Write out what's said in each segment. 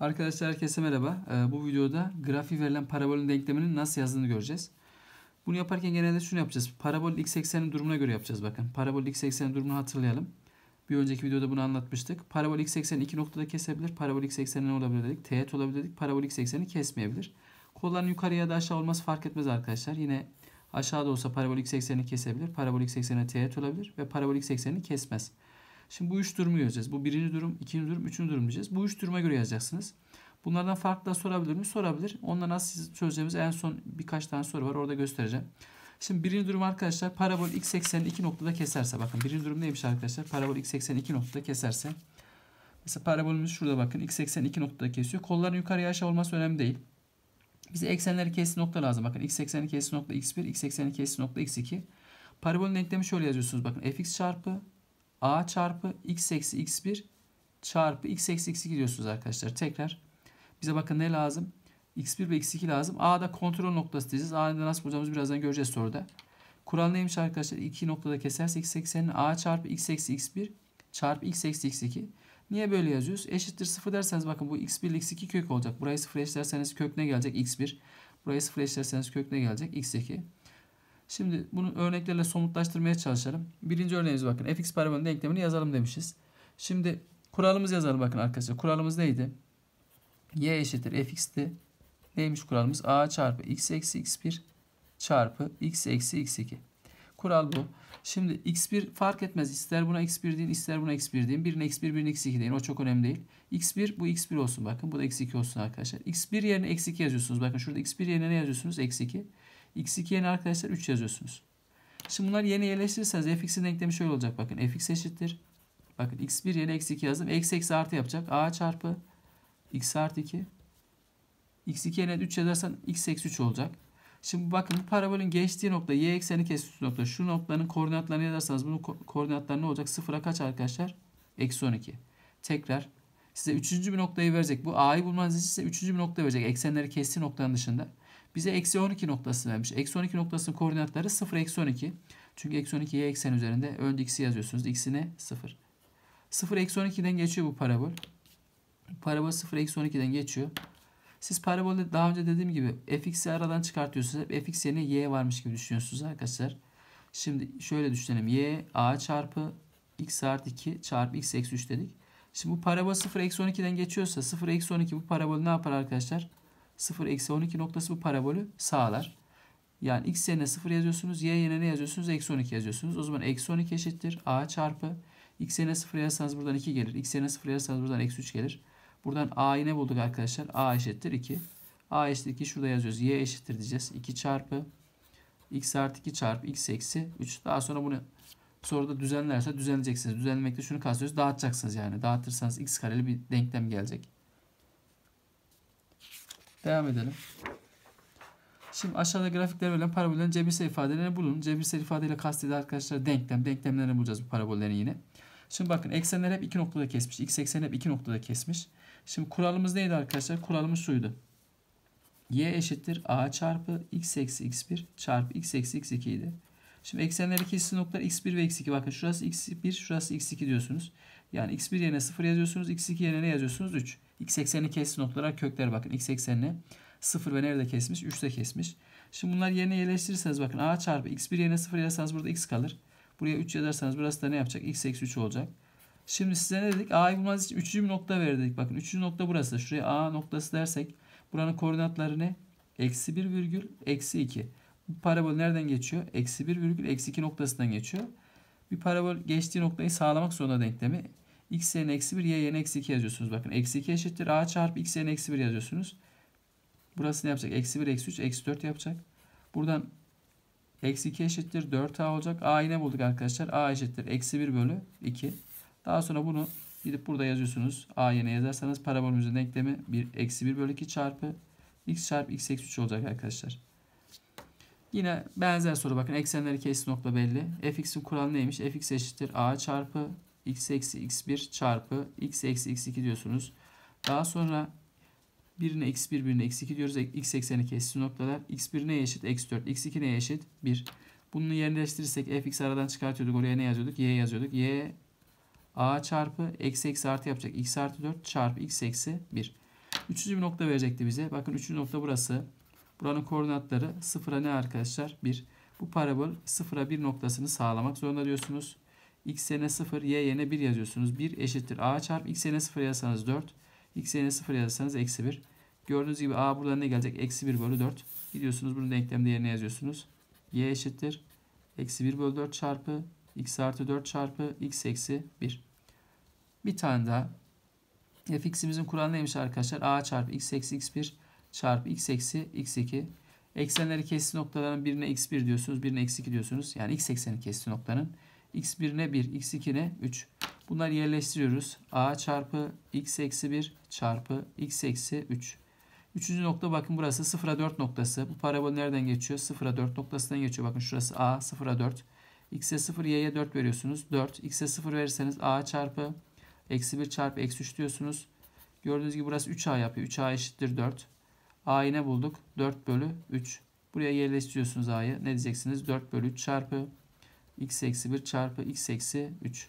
Arkadaşlar herkese merhaba. Ee, bu videoda grafiği verilen parabolün denkleminin nasıl yazıldığını göreceğiz. Bunu yaparken genelde şunu yapacağız. Parabol x eksenin durumuna göre yapacağız bakın. Parabol x eksenin durumunu hatırlayalım. Bir önceki videoda bunu anlatmıştık. Parabol x ekseni iki noktada kesebilir. Parabol x ekseni ne olabilir dedik? Teğet olabilir dedik. Parabol x ekseni kesmeyebilir. Kolların yukarıya da aşağı olması fark etmez arkadaşlar. Yine aşağıda olsa parabol x eksenini kesebilir. Parabol x ekseni teğet olabilir ve parabol x eksenini kesmez. Şimdi bu üç durumu yazacağız. Bu birinci durum, ikinci durum, üçüncü durum diyeceğiz. Bu üç duruma göre yazacaksınız. Bunlardan farklı da sorabilir mi? Sorabilir. Ondan nasıl siz çözeceğimiz en son birkaç tane soru var. Orada göstereceğim. Şimdi birinci durum arkadaşlar parabol x eksenini iki noktada keserse. Bakın birinci durum neymiş arkadaşlar? Parabol x eksenini iki noktada keserse. Mesela parabolümüz şurada bakın. X eksenini iki noktada kesiyor. Kolların yukarıya aşağı olması önemli değil. Bize eksenleri kestiği nokta lazım. Bakın x ekseni kestiği nokta x1, x ekseni kestiği nokta x2. Parabolün denklemi şöyle yazıyorsunuz. Bakın fx çarpı a çarpı x eksi x1 çarpı x eksi x2 diyorsunuz arkadaşlar. Tekrar bize bakın ne lazım? x1 ve x2 lazım. A'da kontrol noktası diyeceğiz. A'da nasıl bulacağımızı birazdan göreceğiz soruda. Kural neymiş arkadaşlar? 2 noktada keserse x eksenin a çarpı x eksi x1 çarpı x eksi x2. Niye böyle yazıyoruz? Eşittir 0 derseniz bakın bu x1 ile x2 kök olacak. Burayı 0 eşlerseniz kök ne gelecek? x1. Burayı 0 eşlerseniz kök ne gelecek? x2. Şimdi bunu örneklerle somutlaştırmaya çalışalım. Birinci örneğimiz bakın. fx parabolünün denklemini yazalım demişiz. Şimdi kuralımızı yazalım bakın arkadaşlar. Kuralımız neydi? y eşittir fx'ti. Neymiş kuralımız? a çarpı x eksi x1 çarpı x eksi x2. Kural bu. Şimdi x1 fark etmez. İster buna x1 deyin ister buna x1 deyin. Birine x1 birine x2 deyin. O çok önemli değil. x1 bu x1 olsun bakın. Bu da x2 olsun arkadaşlar. x1 yerine x2 yazıyorsunuz. Bakın şurada x1 yerine ne yazıyorsunuz? X2 x2 yerine arkadaşlar 3 yazıyorsunuz. Şimdi bunları yerine yerleştirirseniz fx'in denklemi şöyle olacak. Bakın fx eşittir. Bakın x1 yerine x2 yazdım. Eksi eksi artı yapacak. a çarpı x artı 2. x2 yerine 3 yazarsan x eksi 3 olacak. Şimdi bakın parabolün geçtiği nokta y ekseni kestiği nokta şu noktanın koordinatlarını yazarsanız bunun koordinatları ne olacak? Sıfıra kaç arkadaşlar? Eksi 12. Tekrar size üçüncü bir noktayı verecek. Bu a'yı bulmanız için size üçüncü bir nokta verecek. Eksenleri kestiği noktanın dışında. Bize eksi 12 noktası vermiş. Eksi 12 noktasının koordinatları 0 eksi 12. Çünkü eksi 12 y eksen üzerinde önde x'i yazıyorsunuz. X'i ne? 0. 0 eksi 12'den geçiyor bu parabol. Parabol 0 eksi 12'den geçiyor. Siz parabolde daha önce dediğim gibi fx'i aradan çıkartıyorsunuz. Hep fx yerine y varmış gibi düşünüyorsunuz arkadaşlar. Şimdi şöyle düşünelim. y a çarpı x artı 2 çarpı x eksi 3 dedik. Şimdi bu parabol 0 eksi 12'den geçiyorsa 0 eksi 12 bu parabol ne yapar arkadaşlar? 0 eksi 12 noktası bu parabolü sağlar. Yani x yerine 0 yazıyorsunuz. Y yerine ne yazıyorsunuz? Eksi 12 yazıyorsunuz. O zaman eksi 12 eşittir. A çarpı. X yerine 0 yazsanız buradan 2 gelir. X yerine 0 yazsanız buradan eksi 3 gelir. Buradan A'yı ne bulduk arkadaşlar? A eşittir 2. A eşittir 2 şurada yazıyoruz. Y eşittir diyeceğiz. 2 çarpı. X artı 2 çarpı. X eksi 3. Daha sonra bunu soruda düzenlerse düzenleyeceksiniz. Düzenlemekte şunu kastediyoruz. Dağıtacaksınız yani. Dağıtırsanız x kareli bir denklem gelecek. Devam edelim. Şimdi aşağıda grafikler verilen parabollerin cebirsel ifadelerini bulun. Cebirsel ifadeyle kastedilen arkadaşlar denklem. Denklemlerini bulacağız bu parabollerin yine. Şimdi bakın eksenler hep iki noktada kesmiş. X ekseni hep iki noktada kesmiş. Şimdi kuralımız neydi arkadaşlar? Kuralımız şuydu. Y eşittir A çarpı X eksi X1 çarpı X eksi X2 idi. Şimdi eksenler kesiştiği noktalar X1 ve X2. Bakın şurası X1 şurası X2 diyorsunuz. Yani X1 yerine 0 yazıyorsunuz. X2 yerine ne yazıyorsunuz? 3. X eksenini kestiği noktalara kökler bakın. X eksenini 0 ve nerede kesmiş? 3'te kesmiş. Şimdi bunlar yerine yerleştirirseniz bakın A çarpı X1 yerine 0 yazarsanız burada X kalır. Buraya 3 yazarsanız burası da ne yapacak? X eksi 3 olacak. Şimdi size ne dedik? A'yı bulmanız için 3. bir nokta ver Bakın 3. nokta burası. Şuraya A noktası dersek buranın koordinatları ne? Eksi 1 virgül eksi 2. Bu parabol nereden geçiyor? Eksi 1 virgül eksi 2 noktasından geçiyor. Bir parabol geçtiği noktayı sağlamak zorunda denklemi x yerine eksi 1 y yerine eksi 2 yazıyorsunuz. Bakın eksi 2 eşittir a çarpı x yerine eksi 1 yazıyorsunuz. Burası ne yapacak? Eksi 1 eksi 3 eksi 4 yapacak. Buradan eksi 2 eşittir 4a olacak. A ne bulduk arkadaşlar? a eşittir eksi 1 bölü 2. Daha sonra bunu gidip burada yazıyorsunuz. a yine yazarsanız parabolümüzün eklemi? Bir eksi 1 bölü 2 çarpı x çarpı x eksi 3 olacak arkadaşlar. Yine benzer soru bakın eksenleri kesin nokta belli. fx'in kuralı neymiş? fx eşittir a çarpı x eksi x1 çarpı x eksi x2 diyorsunuz. Daha sonra birine x1 birine x2 diyoruz. x ekseni kesişim noktalar. x1 neye eşit? x4. x2 neye eşit? 1. Bunu yerleştirirsek fx aradan çıkartıyorduk. Oraya ne yazıyorduk? y yazıyorduk. y a çarpı eksi eksi artı yapacak. x artı 4 çarpı x eksi 1. Üçüncü bir nokta verecekti bize. Bakın üçüncü nokta burası. Buranın koordinatları sıfıra ne arkadaşlar? 1. Bu parabol sıfıra 1 noktasını sağlamak zorunda diyorsunuz x yerine 0, y yerine 1 yazıyorsunuz. 1 eşittir a çarpı x yerine 0 yazsanız 4. x yerine 0 yazsanız eksi 1. Gördüğünüz gibi a burada ne gelecek? Eksi 1 bölü 4. Gidiyorsunuz bunu denklemde yerine yazıyorsunuz. y eşittir. Eksi 1 bölü 4 çarpı x artı 4 çarpı x eksi 1. Bir tane daha. fx'imizin kuralı neymiş arkadaşlar? a çarpı x eksi x1 çarpı x eksi x2. Eksenleri kestiği noktaların birine x1 diyorsunuz, birine x2 diyorsunuz. Yani x ekseni kestiği noktanın x1 ne 1, x2 ne 3. Bunlar yerleştiriyoruz. a çarpı x eksi 1 çarpı x eksi 3. Üçüncü nokta bakın burası 0'a 4 noktası. Bu parabol nereden geçiyor? 0'a 4 noktasından geçiyor. Bakın şurası a 0'a 4. x'e 0 y'ye 4 veriyorsunuz. 4 x'e 0 verirseniz a çarpı eksi 1 çarpı eksi 3 diyorsunuz. Gördüğünüz gibi burası 3a yapıyor. 3a eşittir 4. a'yı ne bulduk? 4 bölü 3. Buraya yerleştiriyorsunuz a'yı. Ne diyeceksiniz? 4 bölü 3 çarpı x eksi 1 çarpı x eksi 3.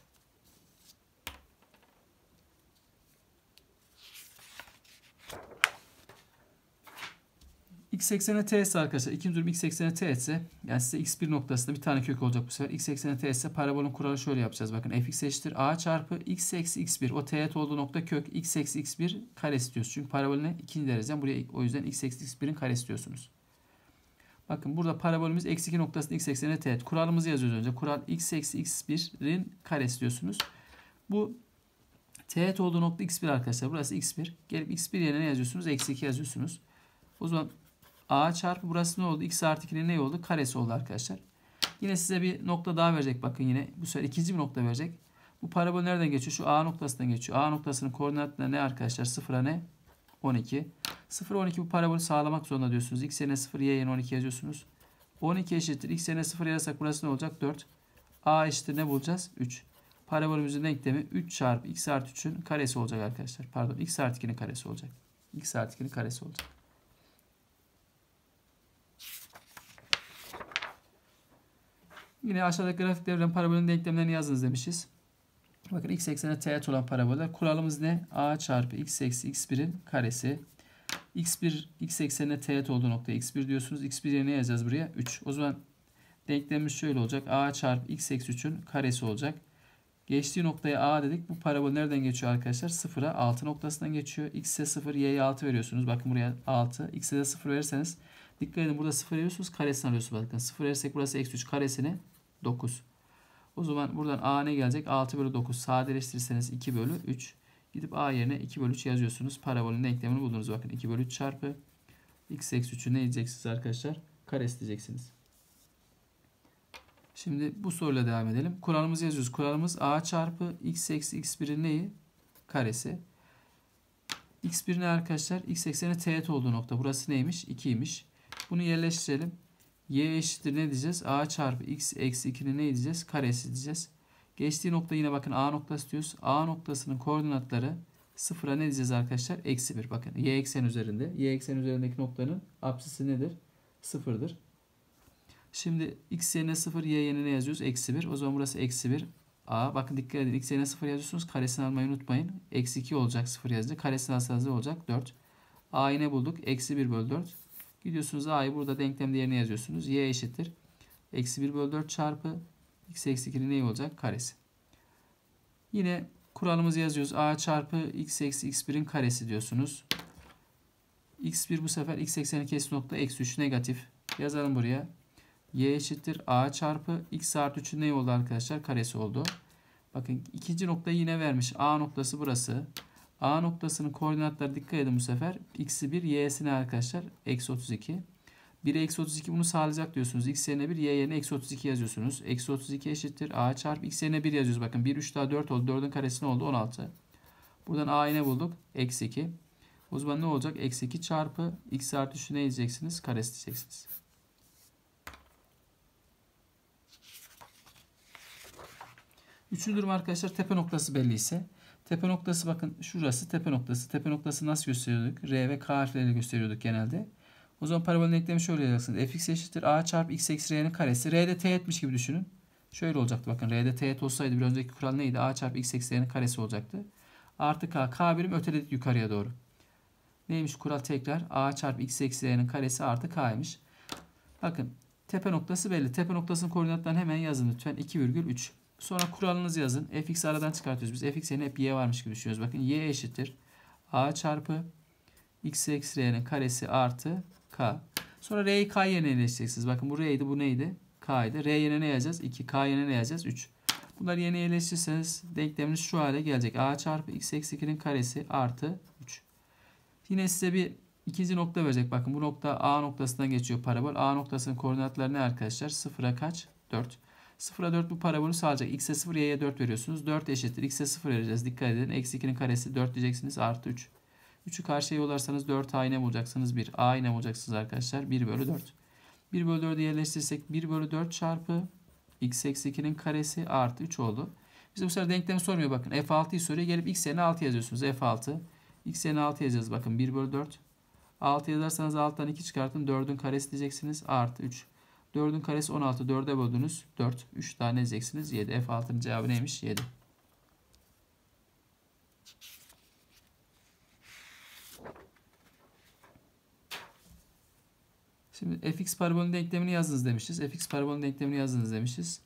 x eksene t ise arkadaşlar ikinci durum x eksene t ise yani size x1 noktasında bir tane kök olacak bu sefer. x eksene t ise parabolün kuralı şöyle yapacağız. Bakın fx eşittir a çarpı x eksi x1 o teğet olduğu nokta kök x eksi x1 karesi diyoruz. Çünkü parabolüne ikinci dereceden buraya o yüzden x eksi x1'in karesi diyorsunuz. Bakın burada parabolümüz eksi 2 noktasında x eksenine teğet. Kuralımızı yazıyoruz önce. Kural x eksi x1'in karesi diyorsunuz. Bu teğet olduğu nokta x1 arkadaşlar. Burası x1. Gelip x1 yerine ne yazıyorsunuz? Eksi 2 yazıyorsunuz. O zaman a çarpı burası ne oldu? x artı 2'nin ne oldu? Karesi oldu arkadaşlar. Yine size bir nokta daha verecek. Bakın yine bu sefer ikinci bir nokta verecek. Bu parabol nereden geçiyor? Şu A noktasından geçiyor. A noktasının koordinatları ne arkadaşlar? Sıfıra ne? 12. 0-12 bu parabolü sağlamak zorunda diyorsunuz. X yerine 0, Y yerine 12 yazıyorsunuz. 12 eşittir. X yerine 0 yazarsak burası ne olacak? 4. A eşittir ne bulacağız? 3. Parabolümüzün denklemi 3 çarpı x artı 3'ün karesi olacak arkadaşlar. Pardon x artı 2'nin karesi olacak. x artı 2'nin karesi olacak. Yine aşağıdaki grafiklerden parabolün denklemlerini yazınız demişiz. Bakın x eksenine teğet olan paraboller. Kuralımız ne? a çarpı x eksi x1'in karesi x1 x eksenine teğet olduğu nokta x1 diyorsunuz. x1 yerine yazacağız buraya 3. O zaman denklemimiz şöyle olacak. a çarpı x eksi 3'ün karesi olacak. Geçtiği noktaya a dedik. Bu parabol nereden geçiyor arkadaşlar? 0'a 6 noktasından geçiyor. x'e 0, y'ye 6 veriyorsunuz. Bakın buraya 6. x'e de 0 verirseniz dikkat edin burada 0 veriyorsunuz. Karesini alıyorsunuz. Bakın 0 verirsek burası eksi 3 karesini. 9. O zaman buradan a ne gelecek? 6 bölü 9 sadeleştirirseniz 2 bölü 3. Gidip a yerine 2 bölü 3 yazıyorsunuz. Parabolün denklemini buldunuz. Bakın 2 bölü 3 çarpı x eksi 3'ü ne edeceksiniz arkadaşlar? kare isteyeceksiniz. Şimdi bu soruyla devam edelim. Kuralımızı yazıyoruz. Kuralımız a çarpı x eksi x1'in neyi? Karesi. x1 ne arkadaşlar? x ekseni teğet olduğu nokta. Burası neymiş? 2'ymiş. Bunu yerleştirelim. y eşittir ne diyeceğiz? a çarpı x eksi 2'nin ne diyeceğiz? Karesi diyeceğiz. Geçtiği nokta yine bakın A noktası diyoruz. A noktasının koordinatları sıfıra ne diyeceğiz arkadaşlar? Eksi 1. Bakın y eksen üzerinde. Y eksen üzerindeki noktanın apsisi nedir? Sıfırdır. Şimdi x yerine 0, y yerine ne yazıyoruz? Eksi 1. O zaman burası eksi 1. A. Bakın dikkat edin. X yerine 0 yazıyorsunuz. Karesini almayı unutmayın. Eksi 2 olacak 0 yazınca. Karesini alsanız ne olacak? 4. A'yı ne bulduk? Eksi 1 bölü 4. Gidiyorsunuz A'yı burada denklemde yerine yazıyorsunuz. Y eşittir. Eksi 1 bölü 4 çarpı x eksi 2'nin neyi olacak? Karesi. Yine kuralımızı yazıyoruz. a çarpı x eksi x1'in karesi diyorsunuz. x1 bu sefer x ekseni kesin nokta eksi 3 negatif. Yazalım buraya. y eşittir a çarpı x artı 3'ün neyi oldu arkadaşlar? Karesi oldu. Bakın ikinci noktayı yine vermiş. A noktası burası. A noktasının koordinatları dikkat edin bu sefer. X'i 1, Y'sine arkadaşlar. Eksi 32. 1'e eksi 32 bunu sağlayacak diyorsunuz. X yerine 1, Y yerine eksi 32 yazıyorsunuz. Eksi 32 eşittir. A çarpı X yerine 1 yazıyoruz. Bakın 1, 3 daha 4 oldu. 4'ün karesi ne oldu? 16. Buradan A'yı ne bulduk? Eksi 2. O zaman ne olacak? Eksi 2 çarpı X artı 3'ü ne diyeceksiniz? Karesi diyeceksiniz. Üçüncü durum arkadaşlar tepe noktası belli ise. Tepe noktası bakın şurası tepe noktası. Tepe noktası nasıl gösteriyorduk? R ve K harfleriyle gösteriyorduk genelde. O zaman parabolün denklemi şöyle yazacaksınız. fx eşittir a çarpı x eksi r'nin karesi. r de teğetmiş gibi düşünün. Şöyle olacaktı bakın. R'de teğet olsaydı bir önceki kural neydi? A çarpı x eksi r'nin karesi olacaktı. Artı k. K birim öteledik yukarıya doğru. Neymiş kural tekrar? A çarpı x eksi r'nin karesi artı k'ymış. Bakın tepe noktası belli. Tepe noktasının koordinatlarını hemen yazın lütfen. 2,3. Sonra kuralınızı yazın. fx aradan çıkartıyoruz. Biz fx yerine hep y varmış gibi düşünüyoruz. Bakın y eşittir. A çarpı x eksi r'nin karesi artı Sonra R'yi K yerine yerleştireceksiniz. Bakın bu R'ydi bu neydi? K'ydı. R yerine ne yazacağız? 2. K yerine ne yazacağız? 3. Bunları yerine yerleştirirseniz denkleminiz şu hale gelecek. A çarpı x eksi 2'nin karesi artı 3. Yine size bir ikinci nokta verecek. Bakın bu nokta A noktasından geçiyor parabol. A noktasının koordinatları ne arkadaşlar? 0'a kaç? 4. 0'a 4 bu parabolü sağlayacak. X'e 0, Y'ye 4 veriyorsunuz. 4 eşittir. X'e 0 vereceğiz. Dikkat edin. Eksi 2'nin karesi 4 diyeceksiniz. Artı 3. 3'ü karşıya yollarsanız 4a inem olacaksınız 1. a inem olacaksınız arkadaşlar 1 bölü 4. 1 bölü 4'ü yerleştirirsek 1 bölü 4 çarpı x eksi 2'nin karesi artı 3 oldu. Bize bu sefer denklemi sormuyor bakın. F6'yı soruyor. Gelip x yerine 6 yazıyorsunuz. F6. X yerine 6 yazacağız bakın. 1 bölü 4. 6 yazarsanız alttan 2 çıkartın. 4'ün karesi diyeceksiniz. Artı 3. 4'ün karesi 16. 4'e böldünüz. 4. 3 tane diyeceksiniz. 7. F6'nın cevabı neymiş? 7. Şimdi fx parabolün denklemini yazınız demişiz. fx parabolün denklemini yazınız demişiz.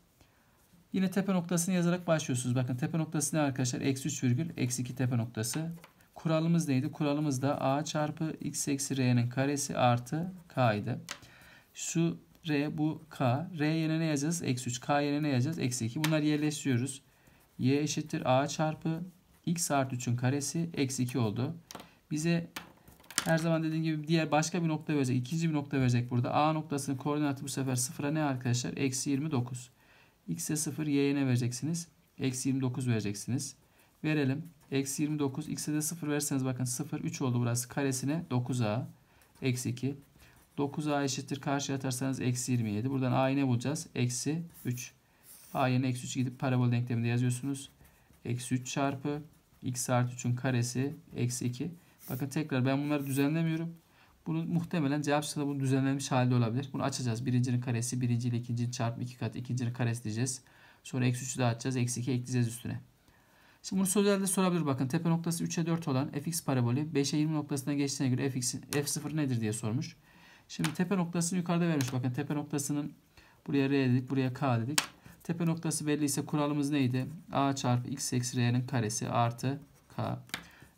Yine tepe noktasını yazarak başlıyorsunuz. Bakın tepe noktası ne arkadaşlar? Eksi 3 virgül eksi 2 tepe noktası. Kuralımız neydi? Kuralımız da a çarpı x eksi r'nin karesi artı k idi. Şu r bu k. r yerine ne yazacağız? Eksi 3. k yerine ne yazacağız? Eksi 2. Bunları yerleştiriyoruz. y eşittir a çarpı x artı 3'ün karesi eksi 2 oldu. Bize her zaman dediğim gibi diğer başka bir nokta verecek. ikinci bir nokta verecek burada. A noktasının koordinatı bu sefer sıfıra ne arkadaşlar? Eksi 29. X'e 0, Y'ye ne vereceksiniz? Eksi 29 vereceksiniz. Verelim. Eksi 29. X'e de 0 verseniz bakın 0, 3 oldu burası. Karesine 9A. Eksi 2. 9A eşittir. Karşıya atarsanız eksi 27. Buradan A'yı ne bulacağız? Eksi 3. A yerine eksi 3 gidip parabol denkleminde yazıyorsunuz. Eksi 3 çarpı x artı 3'ün karesi eksi 2. Bakın tekrar ben bunları düzenlemiyorum. Bunu muhtemelen cevap şıkkında bunu düzenlenmiş halde olabilir. Bunu açacağız. Birincinin karesi, birinci ile ikincinin çarpımı iki kat, ikincinin karesi diyeceğiz. Sonra eksi 3'ü dağıtacağız. Eksi 2 ekleyeceğiz üstüne. Şimdi bunu sözelde sorabilir bakın. Tepe noktası 3'e 4 olan fx parabolü 5'e 20 noktasına geçtiğine göre fx, f0 nedir diye sormuş. Şimdi tepe noktasını yukarıda vermiş. Bakın tepe noktasının buraya r dedik, buraya k dedik. Tepe noktası belli kuralımız neydi? a çarpı x eksi r'nin karesi artı k.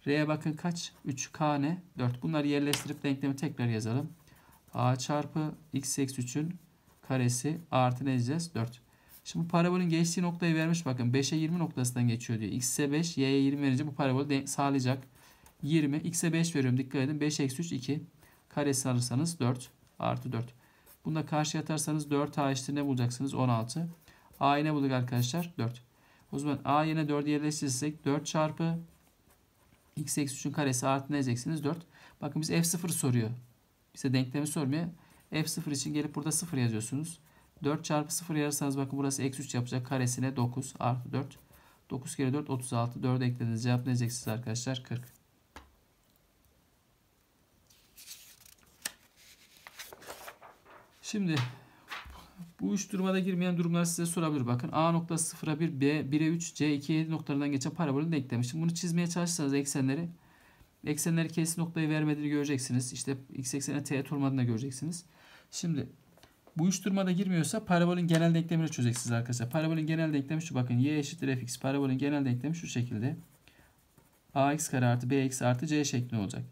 R'ye bakın kaç? 3K ne? 4. Bunları yerleştirip denklemi tekrar yazalım. A çarpı x eksi 3'ün karesi artı ne diyeceğiz? 4. Şimdi bu parabolün geçtiği noktayı vermiş bakın. 5'e 20 noktasından geçiyor diyor. X'e 5, Y'ye 20 verince bu parabol sağlayacak. 20. X'e 5 veriyorum. Dikkat edin. 5 eksi 3 2. Karesi alırsanız 4 artı 4. Bunu da karşıya atarsanız 4A eşittir ne bulacaksınız? 16. A'yı ne bulduk arkadaşlar? 4. O zaman A yine 4 yerleştirirsek 4 çarpı x eksi 3'ün karesi artı ne diyeceksiniz? 4. Bakın biz f0 soruyor. Bize denklemi sormuyor. f0 için gelip burada 0 yazıyorsunuz. 4 çarpı 0 yazarsanız bakın burası eksi 3 yapacak. Karesine 9 artı 4. 9 kere 4 36. 4'e eklediğiniz cevap ne diyeceksiniz arkadaşlar? 40. Şimdi bu üç durumda girmeyen durumlar size sorabilir. Bakın A nokta 0'a 1, B 1'e 3, C 2'ye 7 noktalarından geçen parabolü denklemiştim. Bunu çizmeye çalışırsanız eksenleri eksenleri kesin noktayı vermediğini göreceksiniz. İşte x eksenine teğet olmadığını da göreceksiniz. Şimdi bu üç durumda girmiyorsa parabolün genel denklemini çözeceksiniz arkadaşlar. Parabolün genel denklemi şu bakın. Y eşittir fx. Parabolün genel denklemi şu şekilde. ax kare artı bx artı c şeklinde olacak.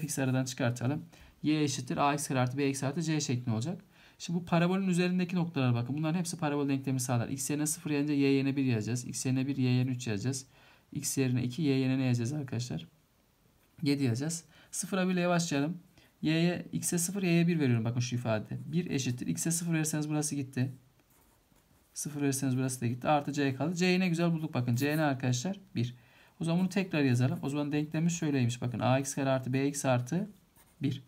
fx aradan çıkartalım. y eşittir ax kare artı bx artı c şeklinde olacak. Şimdi bu parabolün üzerindeki noktalara bakın. Bunların hepsi parabol denklemi sağlar. X yerine 0 yazınca Y yerine 1 yazacağız. X yerine 1, Y yerine 3 yazacağız. X yerine 2, Y yerine ne yazacağız arkadaşlar? 7 yazacağız. 0'a 1 ile başlayalım. Y'ye X'e 0, Y'ye 1 veriyorum. Bakın şu ifade. 1 eşittir. X'e 0 verirseniz burası gitti. 0 verirseniz burası da gitti. Artı C kaldı. C'yi ne güzel bulduk bakın. C ne arkadaşlar? 1. O zaman bunu tekrar yazalım. O zaman denklemimiz şöyleymiş. Bakın ax kare artı bx artı 1.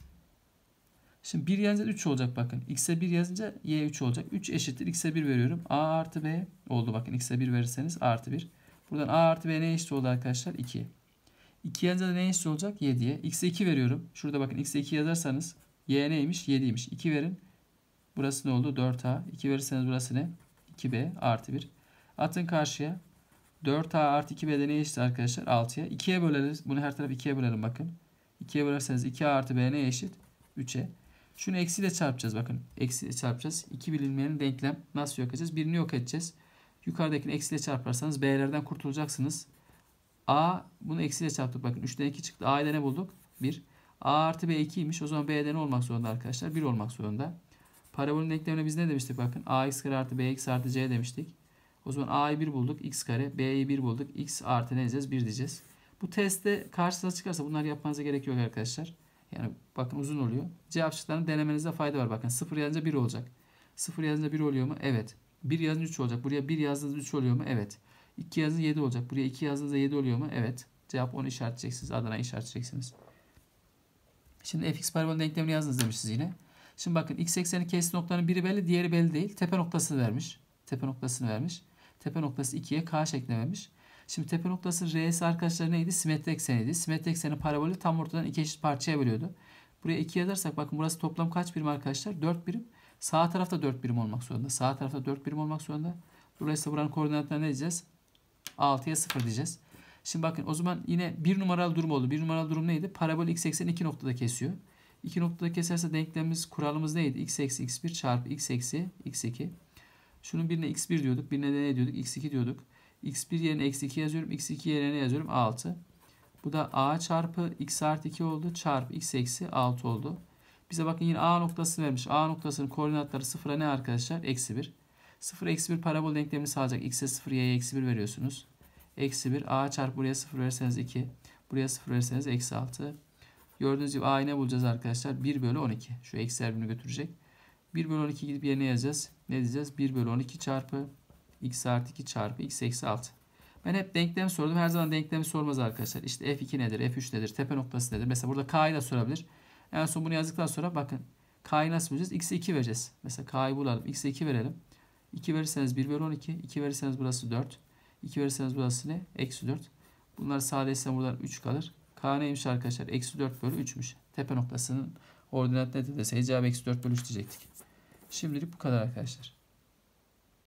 Şimdi 1 yazınca 3 olacak bakın. X'e 1 yazınca Y 3 olacak. 3 eşittir. X'e 1 veriyorum. A artı B oldu bakın. X'e 1 verirseniz A artı 1. Buradan A artı B ne eşit oldu arkadaşlar? 2. 2 yazınca da ne eşit olacak? 7'ye. X'e 2 veriyorum. Şurada bakın X'e 2 yazarsanız Y neymiş? 7'ymiş. 2 verin. Burası ne oldu? 4A. 2 verirseniz burası ne? 2B artı 1. Atın karşıya. 4A artı 2B'de ne eşit arkadaşlar? 6'ya. 2'ye böleriz. Bunu her taraf 2'ye bölelim bakın. 2'ye bölerseniz 2A artı B ne eşit? 3'e. Şunu eksiyle çarpacağız bakın. Eksiyle çarpacağız. İki bilinmeyenin denklem nasıl yok edeceğiz? Birini yok edeceğiz. Yukarıdakini eksiyle çarparsanız B'lerden kurtulacaksınız. A bunu eksiyle çarptık bakın. 3'ten 2 çıktı. A'yla ne bulduk? 1. A artı B 2'ymiş. O zaman ne olmak zorunda arkadaşlar? 1 olmak zorunda. Parabolün denklemine biz ne demiştik bakın? a x kare artı b x artı C demiştik. O zaman A'yı 1 bulduk. X kare. B'yi 1 bulduk. X artı ne diyeceğiz? 1 diyeceğiz. Bu testte karşınıza çıkarsa bunları yapmanıza gerek yok arkadaşlar. Yani bakın uzun oluyor. Cevap şıklarını denemenizde fayda var. Bakın 0 yazınca 1 olacak. 0 yazınca 1 oluyor mu? Evet. 1 yazınca 3 olacak. Buraya 1 yazınca 3 oluyor mu? Evet. 2 yazınca 7 olacak. Buraya 2 yazınca 7 oluyor mu? Evet. Cevap 10 işaretleyeceksiniz. Adana işaretleyeceksiniz. Şimdi fx parabolün denklemini yazınız demişiz yine. Şimdi bakın x ekseni kesişim noktalarının biri belli, diğeri belli değil. Tepe noktasını vermiş. Tepe noktasını vermiş. Tepe noktası 2'ye k şeklinde vermiş. Şimdi tepe noktası R'si arkadaşlar neydi? Simetri ekseniydi. Simetri ekseni parabolü tam ortadan iki eşit parçaya bölüyordu. Buraya 2 yazarsak bakın burası toplam kaç birim arkadaşlar? 4 birim. Sağ tarafta 4 birim olmak zorunda. Sağ tarafta 4 birim olmak zorunda. Dolayısıyla buranın koordinatları ne diyeceğiz? 6'ya 0 diyeceğiz. Şimdi bakın o zaman yine bir numaralı durum oldu. Bir numaralı durum neydi? Parabol x ekseni iki noktada kesiyor. İki noktada keserse denklemimiz kuralımız neydi? x eksi x1 çarpı x eksi x2. Şunun birine x1 diyorduk. Birine de ne diyorduk? x2 diyorduk x1 yerine eksi 2 yazıyorum. x2 yerine ne yazıyorum? 6. Bu da a çarpı x artı 2 oldu. Çarpı x eksi 6 oldu. Bize bakın yine a noktasını vermiş. A noktasının koordinatları sıfıra ne arkadaşlar? Eksi 1. 0 eksi 1 parabol denklemini sağlayacak. x'e 0 y'ye eksi 1 veriyorsunuz. Eksi 1 a çarpı buraya 0 verseniz 2. Buraya 0 verseniz eksi 6. Gördüğünüz gibi a'yı ne bulacağız arkadaşlar? 1 bölü 12. Şu eksi birbirini götürecek. 1 bölü 12 gidip yerine yazacağız. Ne diyeceğiz? 1 bölü 12 çarpı x artı 2 çarpı x eksi 6. Ben hep denklem sordum. Her zaman denklemi sormaz arkadaşlar. İşte f2 nedir, f3 nedir, tepe noktası nedir? Mesela burada k'yı da sorabilir. En son bunu yazdıktan sonra bakın k'yı nasıl bulacağız? x'e 2 vereceğiz. Mesela k'yı bulalım. x'e 2 verelim. 2 verirseniz 1 bölü 12. 2 verirseniz burası 4. 2 verirseniz burası ne? Eksi 4. Bunlar sadeleştirsem buradan 3 kalır. K neymiş arkadaşlar? Eksi 4 bölü 3'müş. Tepe noktasının ordinat nedir dese cevap eksi 4 bölü 3 diyecektik. Şimdilik bu kadar arkadaşlar.